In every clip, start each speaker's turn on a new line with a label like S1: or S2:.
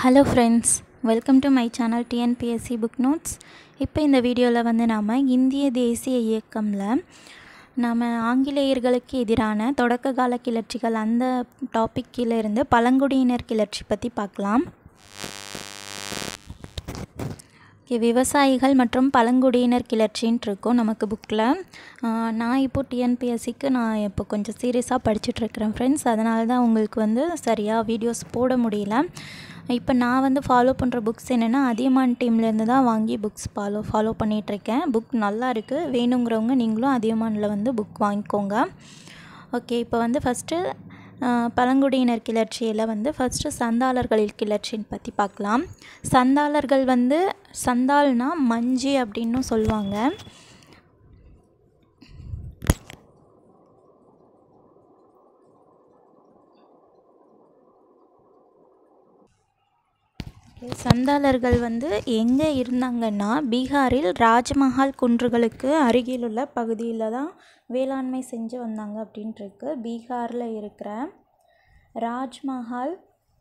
S1: hello friends welcome to my channel TNPSC book notes இப்போ இந்த வீடியோவில் வந்து நாம் இந்திய தேசிய இயக்கமில் நாம் ஆங்கிலேயர்களுக்கு எதிரான தொடக்க கால கிளர்ச்சிகள் அந்த டாபிக் இருந்து பழங்குடியினர் கிளர்ச்சி பற்றி பார்க்கலாம் விவசாயிகள் மற்றும் பழங்குடியினர் கிளர்ச்சின்னு இருக்கும் நமக்கு புக்கில் நான் இப்போ டிஎன்பிஎஸ்சிக்கு நான் இப்போ கொஞ்சம் சீரியஸாக படிச்சுட்ருக்கிறேன் ஃப்ரெண்ட்ஸ் அதனால தான் உங்களுக்கு வந்து சரியாக வீடியோஸ் போட முடியல இப்போ நான் வந்து ஃபாலோ பண்ணுற புக்ஸ் என்னென்னா அதியமான் டீம்லேருந்து தான் வாங்கி புக்ஸ் ஃபாலோ ஃபாலோ பண்ணிகிட்ருக்கேன் புக் நல்லா இருக்குது வேணுங்கிறவங்க நீங்களும் அதியமானில் வந்து புக் வாங்கிக்கோங்க ஓகே இப்போ வந்து ஃபஸ்ட்டு பழங்குடியினர் கிளர்ச்சியில் வந்து ஃபஸ்ட்டு சந்தாளர்களில் கிளர்ச்சின்னு பற்றி பார்க்கலாம் சந்தாளர்கள் வந்து சந்தால்னா மஞ்சி அப்படின்னு சொல்லுவாங்க சந்தாளர்கள் வந்து எங்கே இருந்தாங்கன்னா பீகாரில் ராஜ்மஹால் குன்றுகளுக்கு அருகிலுள்ள பகுதியில் தான் வேளாண்மை செஞ்சு வந்தாங்க அப்படின்ட்டுருக்கு பீகாரில் இருக்கிற ராஜ்மஹால்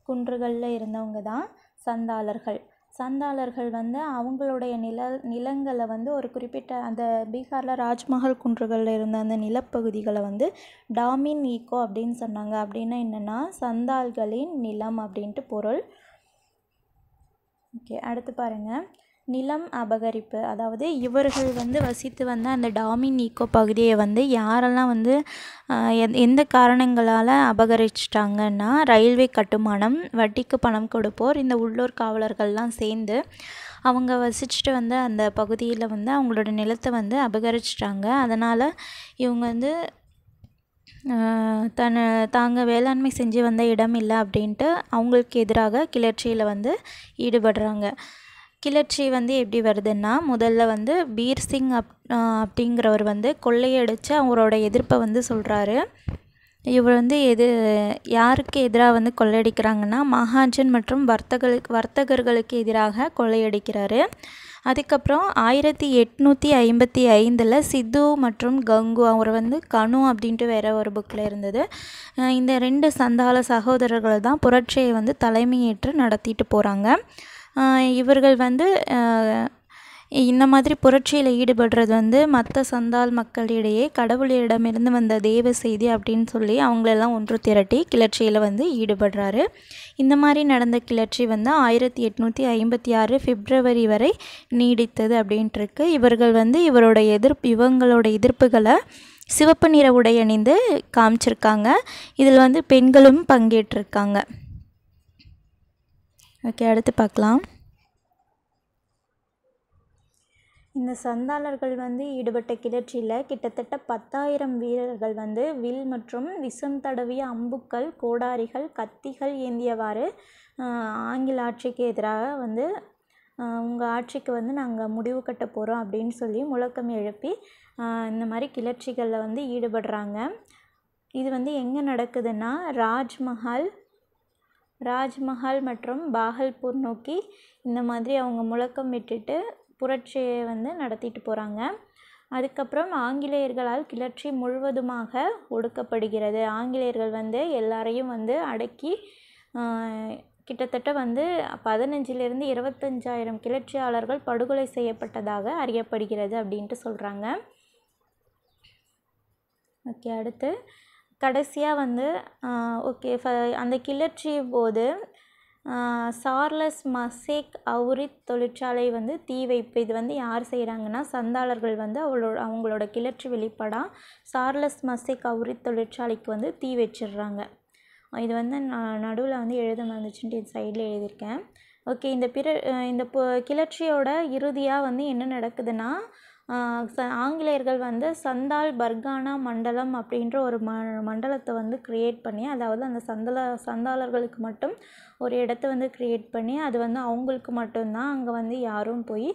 S1: குன்றுகளில் இருந்தவங்க தான் சந்தாளர்கள் சந்தாளர்கள் வந்து அவங்களுடைய நில நிலங்களை வந்து ஒரு குறிப்பிட்ட அந்த பீகாரில் ராஜ்மஹால் குன்றுகளில் இருந்த அந்த நிலப்பகுதிகளை வந்து டாமின் ஈக்கோ அப்படின்னு சொன்னாங்க அப்படின்னா என்னென்னா சந்தால்களின் நிலம் அப்படின்ட்டு பொருள் ஓகே அடுத்து பாருங்கள் நிலம் அபகரிப்பு அதாவது இவர்கள் வந்து வசித்து வந்த அந்த டாமின் ஈக்கோ பகுதியை வந்து யாரெல்லாம் வந்து எந்த காரணங்களால் அபகரிச்சிட்டாங்கன்னா ரயில்வே கட்டுமானம் வட்டிக்கு பணம் கொடுப்போர் இந்த உள்ளூர் காவலர்கள்லாம் சேர்ந்து அவங்க வசிச்சுட்டு வந்த அந்த பகுதியில் வந்து அவங்களோட நிலத்தை வந்து அபகரிச்சிட்டாங்க அதனால் இவங்க வந்து தன் தாங்கள் வேளாண்மை செஞ்சு வந்த இடம் இல்லை அப்படின்ட்டு அவங்களுக்கு எதிராக கிளர்ச்சியில் வந்து ஈடுபடுறாங்க கிளர்ச்சி வந்து எப்படி வருதுன்னா முதல்ல வந்து பீர் சிங் அப் அப்படிங்கிறவர் வந்து கொள்ளையடித்து அவரோட எதிர்ப்பை வந்து சொல்கிறாரு இவர் வந்து எது யாருக்கு எதிராக வந்து கொள்ளையடிக்கிறாங்கன்னா மகாஜன் மற்றும் வர்த்தகர்களுக்கு வர்த்தகர்களுக்கு எதிராக கொள்ளையடிக்கிறாரு அதுக்கப்புறம் ஆயிரத்தி எட்நூற்றி ஐம்பத்தி ஐந்தில் சித்து மற்றும் கங்கு அவர் வந்து கனு அப்படின்ட்டு வேற ஒரு புக்கில் இருந்தது இந்த ரெண்டு சந்தால சகோதரர்கள் தான் புரட்சியை வந்து தலைமையேற்று நடத்திட்டு போகிறாங்க இவர்கள் வந்து இந்த மாதிரி புரட்சியில் ஈடுபடுறது வந்து மற்ற சந்தால் மக்களிடையே கடவுளிடமிருந்து வந்த தெய்வ செய்தி அப்படின்னு சொல்லி அவங்களெல்லாம் ஒன்று திரட்டி கிளர்ச்சியில் வந்து ஈடுபடுறாரு இந்த மாதிரி நடந்த கிளர்ச்சி வந்து ஆயிரத்தி எட்நூற்றி ஐம்பத்தி ஆறு பிப்ரவரி வரை நீடித்தது அப்படின்ட்டுருக்கு இவர்கள் வந்து இவரோட எதிர்ப்பு இவங்களோட எதிர்ப்புகளை சிவப்பு நிற உடை அணிந்து காமிச்சிருக்காங்க இதில் வந்து பெண்களும் பங்கேற்றிருக்காங்க ஓகே அடுத்து பார்க்கலாம் இந்த சந்தாளர்கள் வந்து ஈடுபட்ட கிளர்ச்சியில் கிட்டத்தட்ட பத்தாயிரம் வீரர்கள் வந்து வில் மற்றும் விஷம் தடவிய அம்புக்கள் கோடாரிகள் கத்திகள் ஏந்தியவாறு ஆங்கில ஆட்சிக்கு எதிராக வந்து உங்கள் ஆட்சிக்கு வந்து நாங்கள் முடிவு கட்ட போகிறோம் அப்படின்னு சொல்லி முழக்கம் எழுப்பி இந்த மாதிரி கிளர்ச்சிகளில் வந்து ஈடுபடுறாங்க இது வந்து எங்கே நடக்குதுன்னா ராஜ்மஹால் ராஜ்மஹால் மற்றும் பாகல்பூர் நோக்கி இந்த மாதிரி அவங்க முழக்கம் விட்டுட்டு புரட்சியை வந்து நடத்திட்டு போகிறாங்க அதுக்கப்புறம் ஆங்கிலேயர்களால் கிளர்ச்சி முழுவதுமாக ஒடுக்கப்படுகிறது ஆங்கிலேயர்கள் வந்து எல்லாரையும் வந்து அடக்கி கிட்டத்தட்ட வந்து பதினஞ்சிலிருந்து இருபத்தஞ்சாயிரம் கிளர்ச்சியாளர்கள் படுகொலை செய்யப்பட்டதாக அறியப்படுகிறது அப்படின்ட்டு சொல்கிறாங்க ஓகே அடுத்து கடைசியாக வந்து ஓகே ஃப அந்த கிளர்ச்சி போது சார்லஸ் மசேக் அவுரித் தொழிற்சாலை வந்து தீ வைப்பு இது வந்து யார் செய்கிறாங்கன்னா சந்தாளர்கள் வந்து அவளோட அவங்களோட கிளர்ச்சி வெளிப்படாக சார்லஸ் மசேக் அவுரித் தொழிற்சாலைக்கு வந்து தீ வச்சிடுறாங்க இது வந்து நான் நடுவில் வந்து எழுத மறந்துச்சுன்ட்டு இது சைடில் எழுதியிருக்கேன் ஓகே இந்த பிற இந்த கிளர்ச்சியோட இறுதியாக வந்து என்ன நடக்குதுன்னா ச ஆங்கிலேயர்கள் வந்து சந்தால் பர்கானா மண்டலம் அப்படின்ற ஒரு ம மண்டலத்தை வந்து க்ரியேட் பண்ணி அதாவது அந்த சந்தல சந்தாளர்களுக்கு மட்டும் ஒரு இடத்த வந்து க்ரியேட் பண்ணி அது வந்து அவங்களுக்கு மட்டும்தான் அங்கே வந்து யாரும் போய்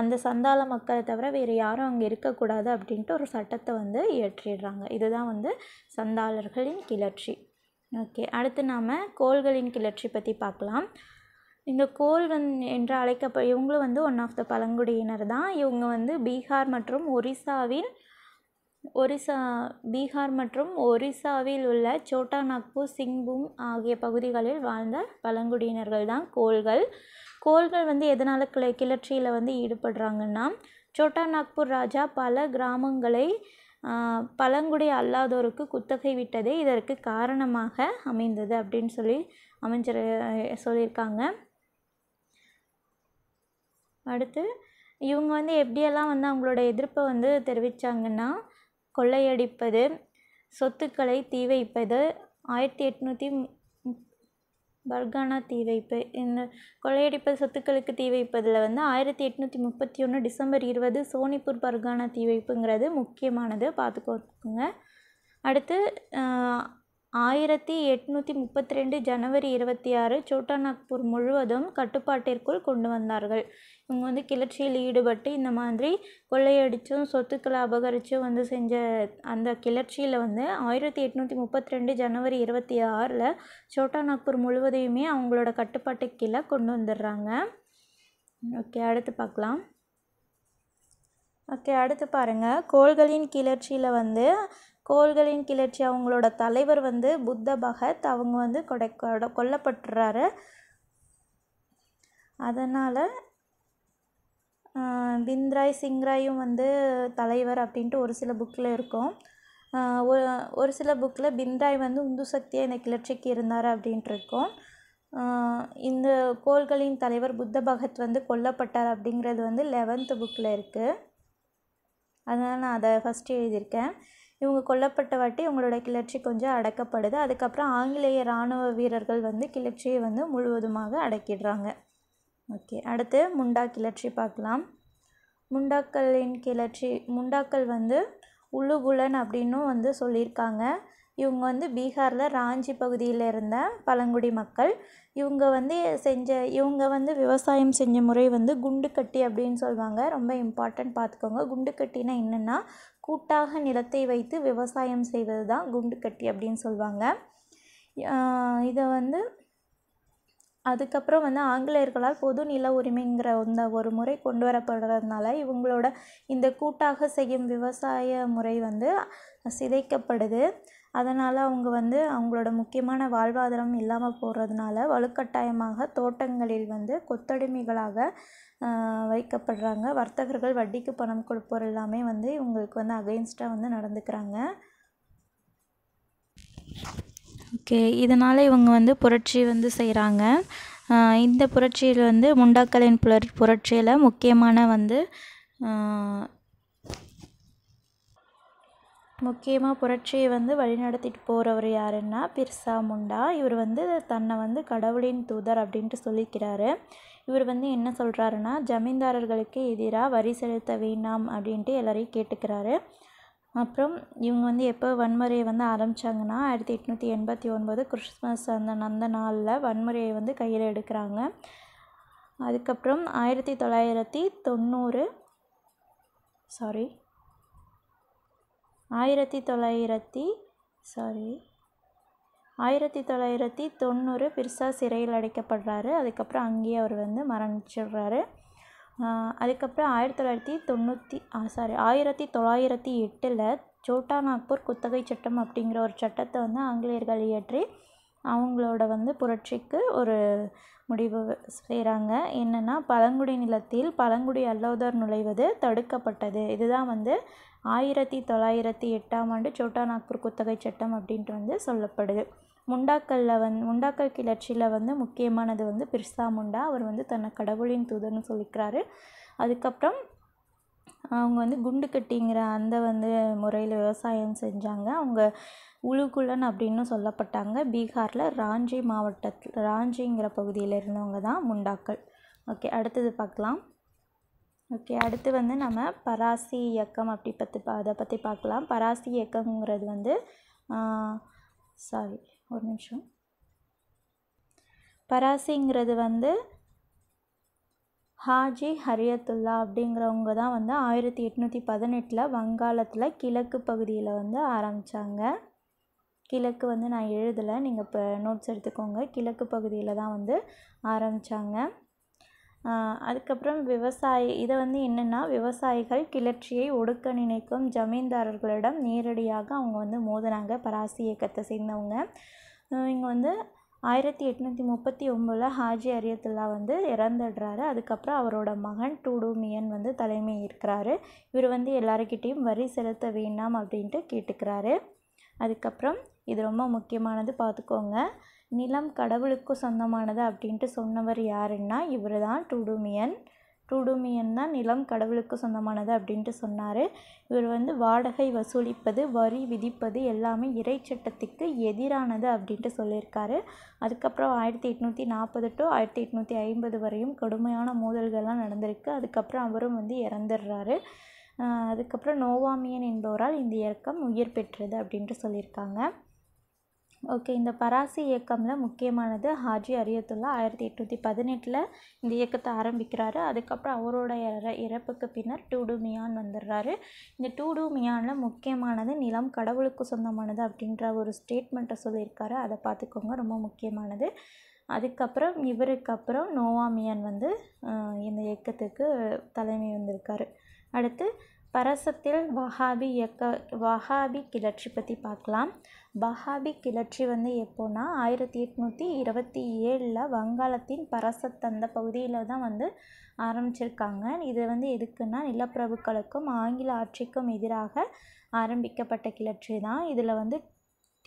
S1: அந்த சந்தால மக்களை தவிர வேறு யாரும் அங்கே இருக்கக்கூடாது அப்படின்ட்டு ஒரு சட்டத்தை வந்து இயற்றிடுறாங்க இதுதான் வந்து சந்தாளர்களின் கிளர்ச்சி ஓகே அடுத்து நாம் கோள்களின் கிளர்ச்சி பற்றி பார்க்கலாம் இந்த கோல்வன் என்று அழைக்கப்ப இவங்களும் வந்து ஒன் ஆஃப் த பழங்குடியினர் தான் இவங்க வந்து பீகார் மற்றும் ஒரிசாவின் ஒரிசா பீகார் மற்றும் ஒரிசாவில் உள்ள சோட்டா நாக்பூர் சிங்பூம் ஆகிய பகுதிகளில் வாழ்ந்த பழங்குடியினர்கள் தான் கோள்கள் கோள்கள் வந்து எதனால் கிளை கிளர்ச்சியில் வந்து ஈடுபடுறாங்கன்னா சோட்டா நாக்பூர் ராஜா பல கிராமங்களை பழங்குடி அல்லாதோருக்கு குத்தகை விட்டதே இதற்கு காரணமாக அமைந்தது அப்படின்னு சொல்லி அமைஞ்சர் சொல்லியிருக்காங்க அடுத்து இவங்க வந்து எப்படியெல்லாம் வந்து அவங்களோட எதிர்ப்பை வந்து தெரிவித்தாங்கன்னா கொள்ளையடிப்பது சொத்துக்களை தீ வைப்பது ஆயிரத்தி எட்நூற்றி பர்கானா தீ வைப்பு இந்த கொள்ளையடிப்பது சொத்துக்களுக்கு தீ வைப்பதில் வந்து ஆயிரத்தி எட்நூற்றி முப்பத்தி ஒன்று டிசம்பர் இருபது சோனிப்பூர் பர்கானா தீ வைப்புங்கிறது முக்கியமானது பார்த்துக்கோங்க அடுத்து ஆயிரத்தி எட்நூத்தி முப்பத்தி ரெண்டு ஜனவரி இருபத்தி ஆறு சோட்டா நாக்பூர் முழுவதும் கட்டுப்பாட்டிற்குள் கொண்டு வந்தார்கள் இவங்க வந்து கிளர்ச்சியில் ஈடுபட்டு இந்த மாதிரி கொள்ளையடித்தும் சொத்துக்களை அபகரித்தும் வந்து செஞ்ச அந்த கிளர்ச்சியில் வந்து ஆயிரத்தி எட்நூற்றி முப்பத்தி ரெண்டு ஜனவரி இருபத்தி ஆறில் சோட்டா நாக்பூர் முழுவதையுமே அவங்களோட கட்டுப்பாட்டு கீழே கொண்டு வந்துடுறாங்க ஓகே அடுத்து பார்க்கலாம் ஓகே அடுத்து பாருங்கள் கோள்களின் கிளர்ச்சியில் வந்து கோள்களின் கிளர்ச்சி அவங்களோட தலைவர் வந்து புத்த பகத் அவங்க வந்து கொடை கொல்லப்பட்டுறாரு அதனால் பிந்த்ராய் சிங்ராயும் வந்து தலைவர் அப்படின்ட்டு ஒரு சில புக்கில் இருக்கும் ஒரு ஒரு சில புக்கில் பிந்த்ராய் வந்து உந்து சக்தியாக இந்த கிளர்ச்சிக்கு இருந்தார் அப்படின்ட்டுருக்கும் இந்த கோள்களின் தலைவர் புத்த பகத் வந்து கொல்லப்பட்டார் அப்படிங்கிறது வந்து லெவன்த்து புக்கில் இருக்குது அதனால் நான் அதை ஃபஸ்ட்டு எழுதியிருக்கேன் இவங்க கொல்லப்பட்ட வாட்டி இவங்களோட கிளர்ச்சி கொஞ்சம் அடக்கப்படுது அதுக்கப்புறம் ஆங்கிலேய இராணுவ வீரர்கள் வந்து கிளர்ச்சியை வந்து முழுவதுமாக அடக்கிடுறாங்க ஓகே அடுத்து முண்டா கிளர்ச்சி பார்க்கலாம் முண்டாக்களின் கிளர்ச்சி முண்டாக்கள் வந்து உள்ளுகுலன் அப்படின்னும் வந்து சொல்லியிருக்காங்க இவங்க வந்து பீகாரில் ராஞ்சி பகுதியில் இருந்த பழங்குடி மக்கள் இவங்க வந்து செஞ்ச இவங்க வந்து விவசாயம் செஞ்ச முறை வந்து குண்டுக்கட்டி அப்படின்னு சொல்லுவாங்க ரொம்ப இம்பார்ட்டன்ட் பார்த்துக்கோங்க கட்டினா என்னென்னா கூட்டாக நிலத்தை வைத்து விவசாயம் செய்வது தான் குண்டு கட்டி அப்படின்னு சொல்லுவாங்க இதை வந்து அதுக்கப்புறம் வந்து ஆங்கிலேயர்களால் பொது நில உரிமைங்கிற இந்த ஒரு முறை கொண்டு வரப்படுறதுனால இவங்களோட இந்த கூட்டாக செய்யும் விவசாய முறை வந்து சிதைக்கப்படுது அதனால் அவங்க வந்து அவங்களோட முக்கியமான வாழ்வாதாரம் இல்லாமல் போகிறதுனால வலுக்கட்டாயமாக தோட்டங்களில் வந்து கொத்தடிமைகளாக வைக்கப்படுறாங்க வர்த்தகர்கள் வட்டிக்கு பணம் கொடுப்போர் எல்லாமே வந்து இவங்களுக்கு வந்து அகெயின்ஸ்டாக வந்து நடந்துக்கிறாங்க ஓகே இதனால் இவங்க வந்து புரட்சி வந்து செய்கிறாங்க இந்த புரட்சியில் வந்து முண்டாக்களின் புலர் புரட்சியில் முக்கியமான வந்து முக்கியமாக புரட்சியை வந்து வழிநடத்திட்டு போகிறவர் யாருன்னா பிர்சா முண்டா இவர் வந்து தன்னை வந்து கடவுளின் தூதர் அப்படின்ட்டு சொல்லிக்கிறாரு இவர் வந்து என்ன சொல்கிறாருன்னா ஜமீன்தாரர்களுக்கு எதிராக வரி செலுத்த வேண்டாம் அப்படின்ட்டு எல்லாரையும் கேட்டுக்கிறாரு அப்புறம் இவங்க வந்து எப்போ வன்முறையை வந்து ஆரம்பித்தாங்கன்னா ஆயிரத்தி எட்நூற்றி எண்பத்தி ஒன்பது கிறிஸ்மஸ் அந்த அந்த நாளில் வன்முறையை வந்து கையில் எடுக்கிறாங்க அதுக்கப்புறம் ஆயிரத்தி தொள்ளாயிரத்தி தொண்ணூறு சாரி ஆயிரத்தி தொள்ளாயிரத்தி சாரி ஆயிரத்தி தொள்ளாயிரத்தி தொண்ணூறு பிர்சா சிறையில் அடைக்கப்படுறாரு அதுக்கப்புறம் அங்கேயே அவர் வந்து மரணிச்சிடுறாரு அதுக்கப்புறம் ஆயிரத்தி தொள்ளாயிரத்தி தொண்ணூற்றி சாரி ஆயிரத்தி தொள்ளாயிரத்தி எட்டில் சோட்டா நாக்பூர் குத்தகை சட்டம் அப்படிங்கிற ஒரு சட்டத்தை வந்து ஆங்கிலேயர்கள் இயற்றி அவங்களோட வந்து புரட்சிக்கு ஒரு முடிவு செய்கிறாங்க என்னென்னா பழங்குடி நிலத்தில் பழங்குடி அல்லோதர் நுழைவது தடுக்கப்பட்டது இதுதான் வந்து ஆயிரத்தி தொள்ளாயிரத்தி எட்டாம் ஆண்டு சோட்டா நாக்பூர் குத்தகை சட்டம் அப்படின்ட்டு வந்து சொல்லப்படுது முண்டாக்களில் வந் முண்டாக்கள் கிளர்ச்சியில் வந்து முக்கியமானது வந்து பிர்சா முண்டா அவர் வந்து தன்னை கடவுளின் தூதர்னு சொல்லிக்கிறாரு அதுக்கப்புறம் அவங்க வந்து குண்டு கட்டிங்கிற அந்த வந்து முறையில் விவசாயம் செஞ்சாங்க அவங்க உளுகுலன் அப்படின்னு சொல்லப்பட்டாங்க பீகாரில் ராஞ்சி மாவட்டத்தில் ராஞ்சிங்கிற பகுதியில் இருந்தவங்க தான் முண்டாக்கள் ஓகே அடுத்தது பார்க்கலாம் ஓகே அடுத்து வந்து நம்ம பராசி இயக்கம் அப்படி பற்றி பா அதை பற்றி பார்க்கலாம் பராசி இயக்கங்கிறது வந்து சாரி ஒரு நிமிஷம் பராசிங்கிறது வந்து ஹாஜி ஹரியத்துல்லா அப்படிங்கிறவங்க தான் வந்து ஆயிரத்தி எட்நூற்றி பதினெட்டில் வங்காளத்தில் கிழக்கு பகுதியில் வந்து ஆரம்பித்தாங்க கிழக்கு வந்து நான் எழுதலை நீங்கள் இப்போ நோட்ஸ் எடுத்துக்கோங்க கிழக்கு பகுதியில் தான் வந்து ஆரம்பித்தாங்க அதுக்கப்புறம் விவசாயி இதை வந்து என்னென்னா விவசாயிகள் கிளர்ச்சியை ஒடுக்க நினைக்கும் ஜமீன்தாரர்களிடம் நேரடியாக அவங்க வந்து மோதினாங்க பராசி இயக்கத்தை சேர்ந்தவங்க இவங்க வந்து ஆயிரத்தி எட்நூற்றி முப்பத்தி ஒம்பதில் ஹாஜி அரியத்துல்லா வந்து இறந்துடுறாரு அதுக்கப்புறம் அவரோட மகன் மியன் வந்து தலைமை ஏற்கிறாரு இவர் வந்து எல்லாருக்கிட்டேயும் வரி செலுத்த வேண்டாம் அப்படின்ட்டு கேட்டுக்கிறாரு அதுக்கப்புறம் இது ரொம்ப முக்கியமானது பார்த்துக்கோங்க நிலம் கடவுளுக்கு சொந்தமானது அப்படின்ட்டு சொன்னவர் யாருன்னா இவர் தான் டுடுமியன் டுடுமியன் தான் நிலம் கடவுளுக்கு சொந்தமானது அப்படின்ட்டு சொன்னார் இவர் வந்து வாடகை வசூலிப்பது வரி விதிப்பது எல்லாமே இறை சட்டத்துக்கு எதிரானது அப்படின்ட்டு சொல்லியிருக்காரு அதுக்கப்புறம் ஆயிரத்தி எட்நூற்றி நாற்பது டு ஆயிரத்தி எட்நூற்றி ஐம்பது வரையும் கடுமையான மோதல்கள்லாம் நடந்திருக்கு அதுக்கப்புறம் அவரும் வந்து இறந்துடுறாரு அதுக்கப்புறம் நோவாமியன் என்பவரால் இந்த இறக்கம் உயிர் பெற்றது அப்படின்ட்டு சொல்லியிருக்காங்க ஓகே இந்த பராசி இயக்கமில் முக்கியமானது ஹாஜி அரியத்துல்லா ஆயிரத்தி எட்நூற்றி பதினெட்டில் இந்த இயக்கத்தை ஆரம்பிக்கிறாரு அதுக்கப்புறம் அவரோட இற இறப்புக்கு பின்னர் டூடு மியான் வந்துடுறாரு இந்த டூடு மியானில் முக்கியமானது நிலம் கடவுளுக்கு சொந்தமானது அப்படின்ற ஒரு ஸ்டேட்மெண்ட்டை சொல்லியிருக்காரு அதை பார்த்துக்கோங்க ரொம்ப முக்கியமானது அதுக்கப்புறம் இவருக்கு அப்புறம் மியான் வந்து இந்த இயக்கத்துக்கு தலைமை வந்திருக்காரு அடுத்து பரசத்தில் வஹாபி இயக்க வஹாபி கிளர்ச்சி பற்றி பார்க்கலாம் பஹாபி கிளர்ச்சி வந்து எப்போனா ஆயிரத்தி எட்நூற்றி இருபத்தி ஏழில் வங்காளத்தின் பரசத்தந்த பகுதியில் தான் வந்து ஆரம்பிச்சிருக்காங்க இது வந்து எதுக்குன்னா நிலப்பிரபுக்களுக்கும் ஆங்கில ஆட்சிக்கும் எதிராக ஆரம்பிக்கப்பட்ட கிளர்ச்சி தான் இதில் வந்து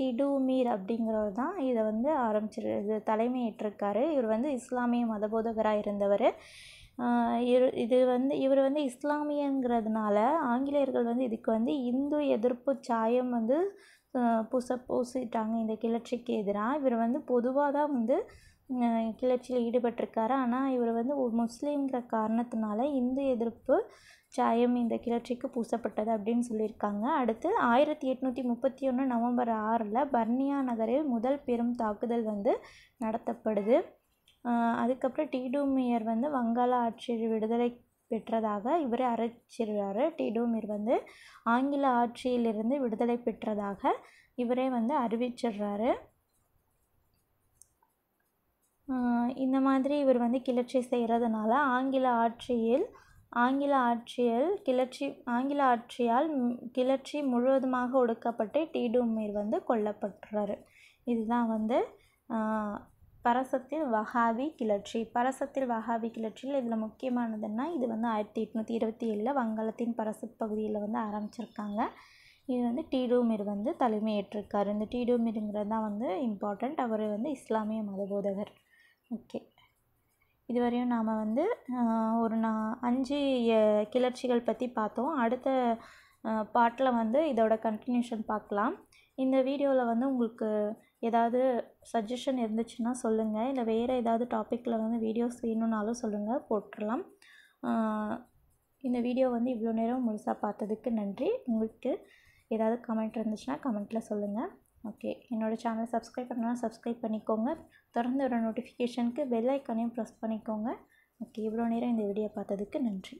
S1: டிடுமீர் அப்படிங்கிறவர் தான் இதை வந்து ஆரம்பிச்சிரு இது தலைமை இவர் வந்து இஸ்லாமிய மதபோதகராக இருந்தவர் இது வந்து இவர் வந்து இஸ்லாமியங்கிறதுனால ஆங்கிலேயர்கள் வந்து இதுக்கு வந்து இந்து எதிர்ப்பு சாயம் வந்து புச பூசிட்டாங்க இந்த கிளர்ச்சிக்கு எதிராக இவர் வந்து பொதுவாக தான் வந்து கிளர்ச்சியில் ஈடுபட்டிருக்காரு ஆனால் இவர் வந்து ஒரு முஸ்லீம்ங்கிற காரணத்தினால இந்து எதிர்ப்பு சாயம் இந்த கிளர்ச்சிக்கு பூசப்பட்டது அப்படின்னு சொல்லியிருக்காங்க அடுத்து ஆயிரத்தி எட்நூற்றி முப்பத்தி ஒன்று நவம்பர் ஆறில் பர்னியா நகரில் முதல் பெரும் தாக்குதல் வந்து நடத்தப்படுது அதுக்கப்புறம் டீடூமியர் வந்து வங்காள ஆட்சியர் விடுதலை பெற்றதாக இவர் அறிவிச்சிடுறாரு டிடோமிர் வந்து ஆங்கில ஆட்சியிலிருந்து விடுதலை பெற்றதாக இவரே வந்து அறிவிச்சிடுறாரு இந்த மாதிரி இவர் வந்து கிளர்ச்சி செய்கிறதுனால ஆங்கில ஆட்சியில் ஆங்கில ஆட்சியில் கிளர்ச்சி ஆங்கில ஆட்சியால் கிளர்ச்சி முழுவதுமாக ஒடுக்கப்பட்டு டிடோமிர் வந்து கொல்லப்பட்டுறாரு இதுதான் வந்து பரசத்தில் வகாவி கிளர்ச்சி பரசத்தில் வகாவி கிளர்ச்சியில் இதில் முக்கியமானதுன்னா இது வந்து ஆயிரத்தி எட்நூற்றி இருபத்தி ஏழில் வங்காளத்தின் பரசு பகுதியில் வந்து ஆரம்பிச்சிருக்காங்க இது வந்து டீடோமிர் வந்து தலைமையேற்றிருக்கார் இந்த டீடோமிருங்கிறது தான் வந்து இம்பார்ட்டண்ட் அவர் வந்து இஸ்லாமிய மத போதகர் ஓகே இதுவரையும் நாம் வந்து ஒரு நா அஞ்சு கிளர்ச்சிகள் பற்றி பார்த்தோம் அடுத்த பாட்டில் வந்து இதோட கண்டினியூஷன் பார்க்கலாம் இந்த வீடியோவில் வந்து உங்களுக்கு ஏதாவது சஜஷன் இருந்துச்சுன்னா சொல்லுங்கள் இல்லை வேறு ஏதாவது டாப்பிக்கில் வந்து வீடியோஸ் வேணும்னாலும் சொல்லுங்கள் போட்டுடலாம் இந்த வீடியோ வந்து இவ்வளோ நேரம் முழுசாக பார்த்ததுக்கு நன்றி உங்களுக்கு ஏதாவது கமெண்ட் இருந்துச்சுன்னா கமெண்ட்டில் சொல்லுங்கள் ஓகே என்னோடய சேனல் சப்ஸ்கிரைப் பண்ணால் சப்ஸ்கிரைப் பண்ணிக்கோங்க தொடர்ந்து ஒரு நோட்டிஃபிகேஷனுக்கு பெல் ஐக்கானையும் ப்ரெஸ் பண்ணிக்கோங்க ஓகே இவ்வளோ நேரம் இந்த வீடியோ பார்த்ததுக்கு நன்றி